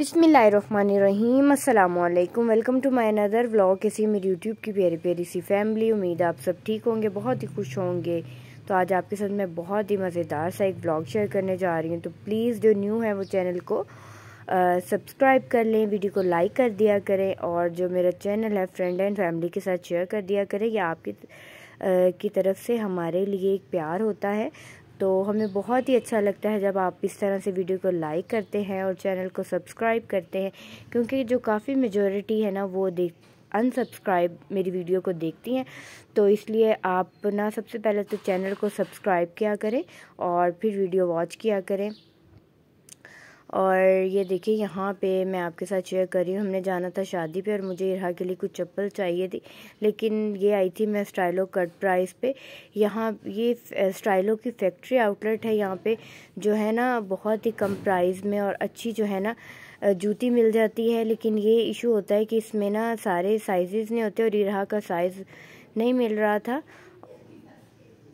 बिसमीम welcome to my another vlog कैसी मेरी यूट्यूब की प्यारी प्यारी सी फैमिली उम्मीद आप सब ठीक होंगे बहुत ही खुश होंगे तो आज आपके साथ मैं बहुत ही मज़ेदार सा एक व्लॉग शेयर करने जा रही हूँ तो प्लीज़ जो न्यू है वो चैनल को सब्सक्राइब कर लें वीडियो को लाइक कर दिया करें और जो मेरा चैनल है फ्रेंड एंड फैमिली के साथ शेयर कर दिया करें या आपकी की तरफ से हमारे लिए एक प्यार होता है तो हमें बहुत ही अच्छा लगता है जब आप इस तरह से वीडियो को लाइक करते हैं और चैनल को सब्सक्राइब करते हैं क्योंकि जो काफ़ी मेजोरिटी है ना वो देख अनसब्सक्राइब मेरी वीडियो को देखती हैं तो इसलिए आप ना सबसे पहले तो चैनल को सब्सक्राइब किया करें और फिर वीडियो वॉच किया करें और ये देखिए यहाँ पे मैं आपके साथ शेयर कर रही हूँ हमने जाना था शादी पे और मुझे यहाँ के लिए कुछ चप्पल चाहिए थी लेकिन ये आई थी मैं स्टाइलो कट प्राइस पे यहाँ ये स्टाइलो की फैक्ट्री आउटलेट है यहाँ पे जो है ना बहुत ही कम प्राइस में और अच्छी जो है ना जूती मिल जाती है लेकिन ये इशू होता है कि इसमें ना सारे साइज़ नहीं होते और इहा का साइज़ नहीं मिल रहा था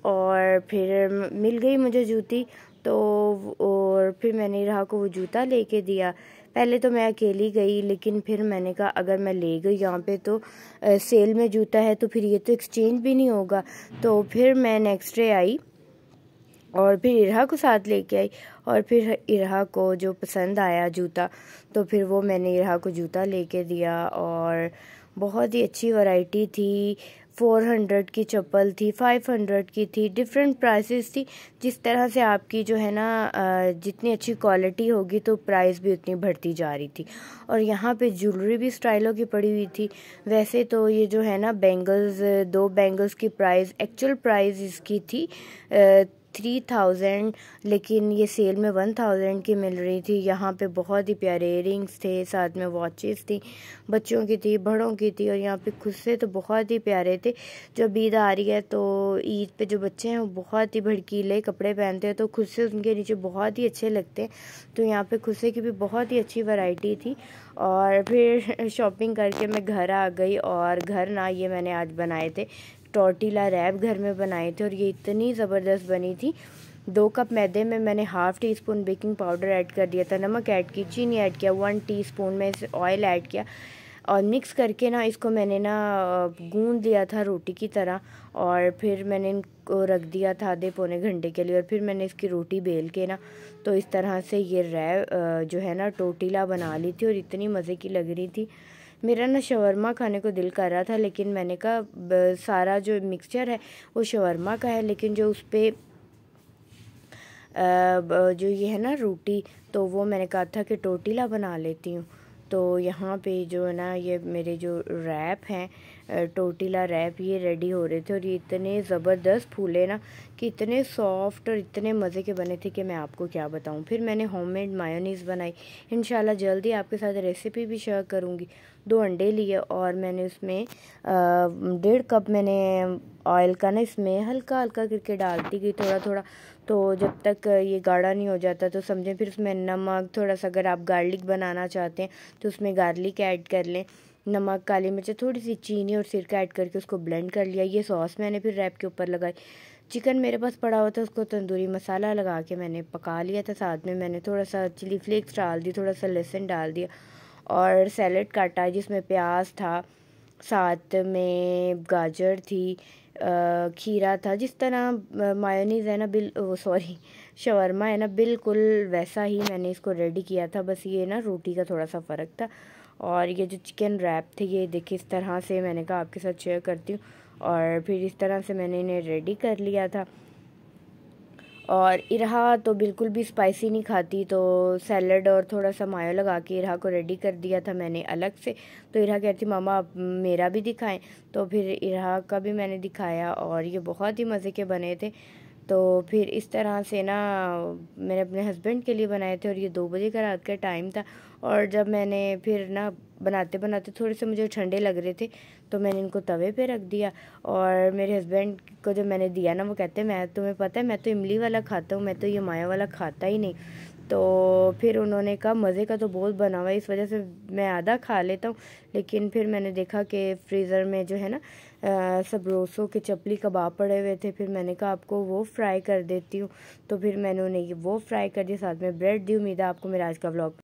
और फिर मिल गई मुझे जूती तो और फिर मैंने राह को वो जूता लेके दिया पहले तो मैं अकेली गई लेकिन फिर मैंने कहा अगर मैं ले गई यहाँ पे तो आ, सेल में जूता है तो फिर ये तो एक्सचेंज भी नहीं होगा तो फिर मैं नेक्स्ट डे आई और फिर इरहा को साथ लेके आई और फिर इरहा को जो पसंद आया जूता तो फिर वो मैंने इरहा को जूता लेके दिया और बहुत ही अच्छी वैरायटी थी फ़ोर हंड्रेड की चप्पल थी फाइव हंड्रेड की थी डिफरेंट प्राइसेस थी जिस तरह से आपकी जो है ना जितनी अच्छी क्वालिटी होगी तो प्राइस भी उतनी बढ़ती जा रही थी और यहाँ पे ज्वेलरी भी स्टाइलों की पड़ी हुई थी वैसे तो ये जो है ना बैंगल्स दो बैंगल्स की प्राइस एक्चुअल प्राइस इसकी थी थ्री थाउजेंड लेकिन ये सेल में वन थाउजेंड की मिल रही थी यहाँ पे बहुत ही प्यारे इयरिंग्स थे साथ में वॉचेस थी बच्चों की थी बड़ों की थी और यहाँ पे खुद तो बहुत ही प्यारे थे जब ईद आ रही है तो ईद पे जो बच्चे हैं वो बहुत ही भड़कीले कपड़े पहनते हैं तो खुद से उनके नीचे बहुत ही अच्छे लगते हैं तो यहाँ पर खुद की भी बहुत ही अच्छी वैरायटी थी और फिर शॉपिंग करके मैं घर आ गई और घर ना ये मैंने आज बनाए थे टॉर्टिला रैप घर में बनाए थे और ये इतनी ज़बरदस्त बनी थी दो कप मैदे में मैंने half teaspoon baking powder add कर दिया था नमक ऐड की चीनी ऐड किया वन टी स्पून में ऑयल ऐड किया और मिक्स करके ना इसको मैंने ना गूंद दिया था रोटी की तरह और फिर मैंने इनको रख दिया था आधे पौने घंटे के लिए और फिर मैंने इसकी रोटी बेल के ना तो इस तरह से ये रै जो है ना टोटीला बना ली थी और इतनी मज़े की लग रही थी मेरा ना शवरमा खाने को दिल कर रहा था लेकिन मैंने कहा सारा जो मिक्सचर है वो शवरमा का है लेकिन जो उस पर जो ये है ना रोटी तो वो मैंने कहा था कि टोटीला बना लेती हूँ तो यहाँ पे जो है ना ये मेरे जो रैप हैं टोटीला रैप ये रेडी हो रहे थे और ये इतने ज़बरदस्त फूले ना कि इतने सॉफ्ट और इतने मज़े के बने थे कि मैं आपको क्या बताऊँ फिर मैंने होममेड मायोनीस बनाई इन जल्दी आपके साथ रेसिपी भी शेयर करूँगी दो अंडे लिए और मैंने उसमें डेढ़ कप मैंने ऑयल का ना इसमें हल्का हल्का करके डालती गई थोड़ा थोड़ा तो जब तक ये गाढ़ा नहीं हो जाता तो समझें फिर उसमें नमक थोड़ा सा अगर आप गार्लिक बनाना चाहते हैं तो उसमें गार्लिक ऐड कर लें नमक काली मिर्च थोड़ी सी चीनी और सिरका ऐड करके उसको ब्लेंड कर लिया ये सॉस मैंने फिर रैप के ऊपर लगाई चिकन मेरे पास पड़ा हुआ था उसको तंदूरी मसाला लगा के मैंने पका लिया था साथ में मैंने थोड़ा सा चिली फ्लेक्स डाल दी थोड़ा सा लहसुन डाल दिया और सैलड काटा जिसमें प्याज था साथ में गाजर थी खीरा था जिस तरह मायोनीज़ है ना बिल वो सॉरी शवरमा है ना बिल्कुल वैसा ही मैंने इसको रेडी किया था बस ये ना रोटी का थोड़ा सा फ़र्क था और ये जो चिकन रैप थे ये देखिए इस तरह से मैंने कहा आपके साथ शेयर करती हूँ और फिर इस तरह से मैंने इन्हें रेडी कर लिया था और इरहा तो बिल्कुल भी स्पाइसी नहीं खाती तो सैलड और थोड़ा सा मायो लगा के इरहा को रेडी कर दिया था मैंने अलग से तो इरहा कहती मामा आप मेरा भी दिखाएं तो फिर इरहा का भी मैंने दिखाया और ये बहुत ही मज़े के बने थे तो फिर इस तरह से ना मैंने अपने हस्बैंड के लिए बनाए थे और ये दो बजे का रात का टाइम था और जब मैंने फिर ना बनाते बनाते थोड़े से मुझे ठंडे लग रहे थे तो मैंने इनको तवे पे रख दिया और मेरे हस्बैंड को जब मैंने दिया ना वो कहते हैं मैं तुम्हें पता है मैं तो इमली वाला खाता हूँ मैं तो ये माया वाला खाता ही नहीं तो फिर उन्होंने कहा मज़े का तो बहुत बना हुआ है इस वजह से मैं आधा खा लेता हूँ लेकिन फिर मैंने देखा कि फ्रीज़र में जो है ना सब रोसों के चपली कबाब पड़े हुए थे फिर मैंने कहा आपको वो फ्राई कर देती हूँ तो फिर मैंने उन्हें वो फ्राई कर दिया साथ में ब्रेड दी उम्मीद है आपको मेरा आज का ब्लॉग